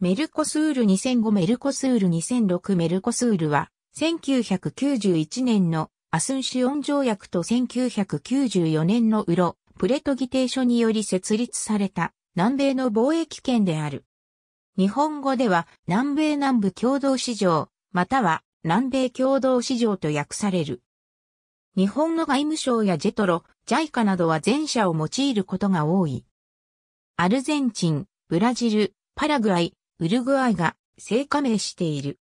メルコスール2005メルコスール2006メルコスールは、1991年のアスンシオン条約と1994年のウロ、プレト議定書により設立された南米の貿易圏である。日本語では南米南部共同市場、または南米共同市場と訳される。日本の外務省やジェトロ、ジャイカなどは全社を用いることが多い。アルゼンチン、ブラジル、パラグアイ、ウルグアイが生加盟している。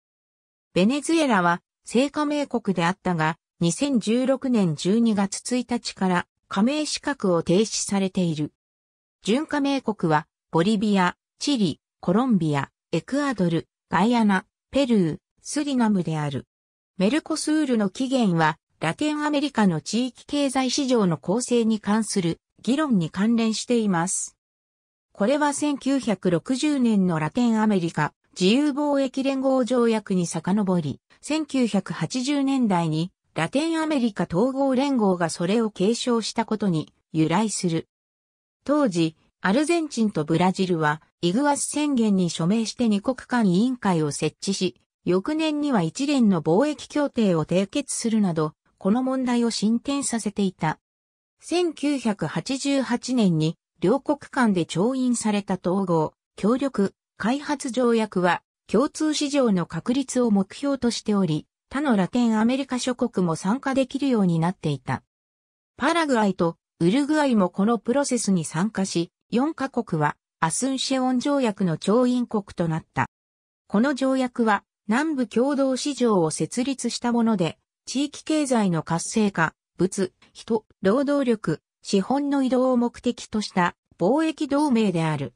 ベネズエラは生加盟国であったが、2016年12月1日から加盟資格を停止されている。準加盟国は、ボリビア、チリ、コロンビア、エクアドル、ガイアナ、ペルー、スリナムである。メルコスールの起源は、ラテンアメリカの地域経済市場の構成に関する議論に関連しています。これは1960年のラテンアメリカ自由貿易連合条約に遡り、1980年代にラテンアメリカ統合連合がそれを継承したことに由来する。当時、アルゼンチンとブラジルはイグアス宣言に署名して二国間委員会を設置し、翌年には一連の貿易協定を締結するなど、この問題を進展させていた。1988年に両国間で調印された統合、協力、開発条約は、共通市場の確立を目標としており、他のラテンアメリカ諸国も参加できるようになっていた。パラグアイとウルグアイもこのプロセスに参加し、4カ国はアスンシェオン条約の調印国となった。この条約は南部共同市場を設立したもので、地域経済の活性化、物、人、労働力、資本の移動を目的とした貿易同盟である。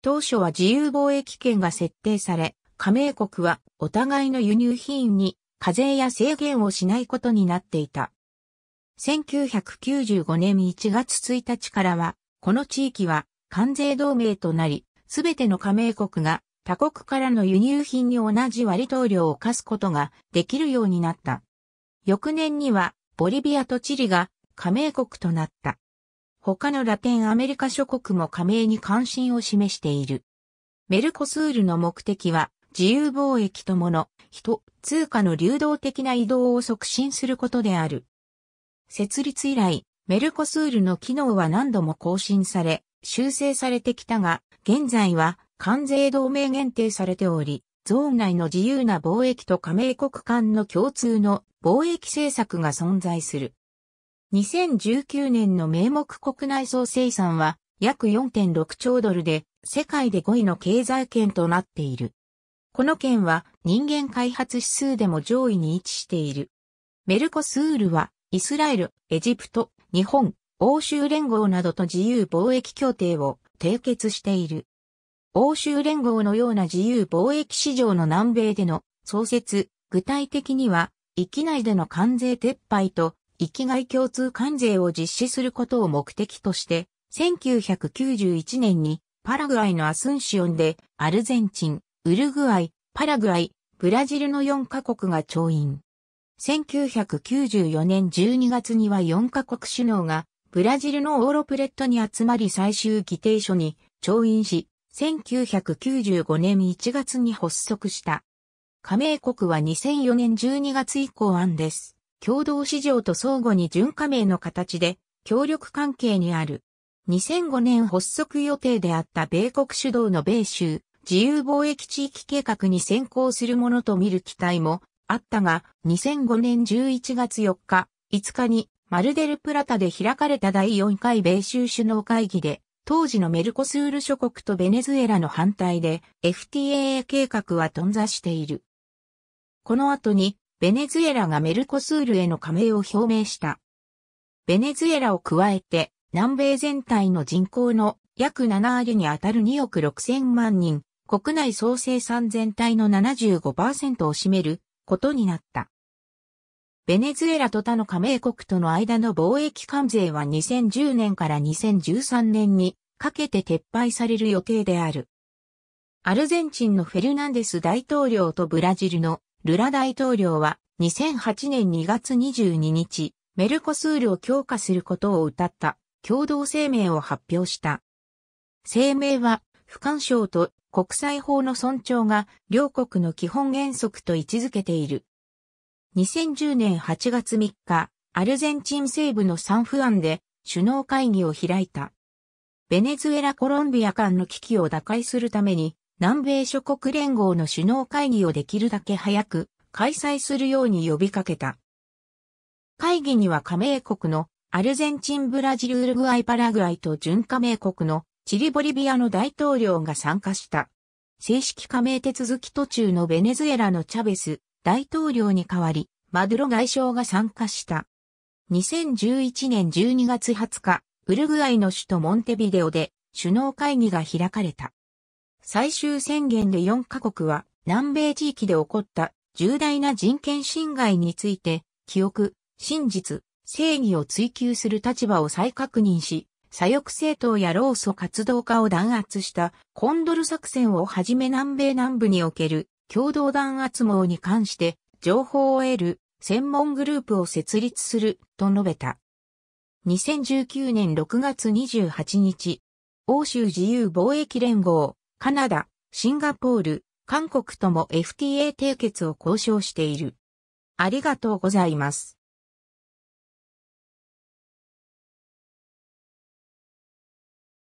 当初は自由貿易権が設定され、加盟国はお互いの輸入品に課税や制限をしないことになっていた。1995年1月1日からは、この地域は関税同盟となり、すべての加盟国が他国からの輸入品に同じ割当量を課すことができるようになった。翌年には、ボリビアとチリが加盟国となった。他のラテンアメリカ諸国も加盟に関心を示している。メルコスールの目的は、自由貿易ともの、人、通貨の流動的な移動を促進することである。設立以来、メルコスールの機能は何度も更新され、修正されてきたが、現在は関税同盟限定されており、ゾーン内の自由な貿易と加盟国間の共通の貿易政策が存在する。2019年の名目国内総生産は約4.6兆ドルで世界で5位の経済圏となっている。この圏は人間開発指数でも上位に位置している。メルコスールはイスラエル、エジプト、日本、欧州連合などと自由貿易協定を締結している。欧州連合のような自由貿易市場の南米での創設、具体的には域内での関税撤廃と生きがい共通関税を実施することを目的として、1991年にパラグアイのアスンシオンでアルゼンチン、ウルグアイ、パラグアイ、ブラジルの4カ国が調印。1994年12月には4カ国首脳がブラジルのオーロプレットに集まり最終議定書に調印し、1995年1月に発足した。加盟国は2004年12月以降案です。共同市場と相互に準加盟の形で協力関係にある。2005年発足予定であった米国主導の米州自由貿易地域計画に先行するものと見る期待もあったが、2005年11月4日、5日にマルデルプラタで開かれた第4回米州首脳会議で、当時のメルコスール諸国とベネズエラの反対で FTA 計画は頓挫している。この後にベネズエラがメルコスールへの加盟を表明した。ベネズエラを加えて、南米全体の人口の約7割にあたる2億6千万人、国内総生産全体の75%を占めることになった。ベネズエラと他の加盟国との間の貿易関税は2010年から2013年にかけて撤廃される予定である。アルゼンチンのフェルナンデス大統領とブラジルのルラ大統領は2008年2月22日、メルコスールを強化することを謳った共同声明を発表した。声明は、不干渉と国際法の尊重が両国の基本原則と位置づけている。2010年8月3日、アルゼンチン西部のサンフアンで首脳会議を開いた。ベネズエラ・コロンビア間の危機を打開するために南米諸国連合の首脳会議をできるだけ早く開催するように呼びかけた。会議には加盟国のアルゼンチン、ブラジル、ウルグアイ、パラグアイと準加盟国のチリ、ボリビアの大統領が参加した。正式加盟手続き途中のベネズエラのチャベス大統領に代わり、マドロ外相が参加した。2011年12月20日、ウルグアイの首都モンテビデオで首脳会議が開かれた。最終宣言で4カ国は南米地域で起こった重大な人権侵害について、記憶、真実、正義を追求する立場を再確認し、左翼政党や労組活動家を弾圧したコンドル作戦をはじめ南米南部における共同弾圧網に関して情報を得る専門グループを設立すると述べた。2019年6月28日、欧州自由貿易連合カナダ、シンガポール、韓国とも FTA 締結を交渉している。ありがとうございます。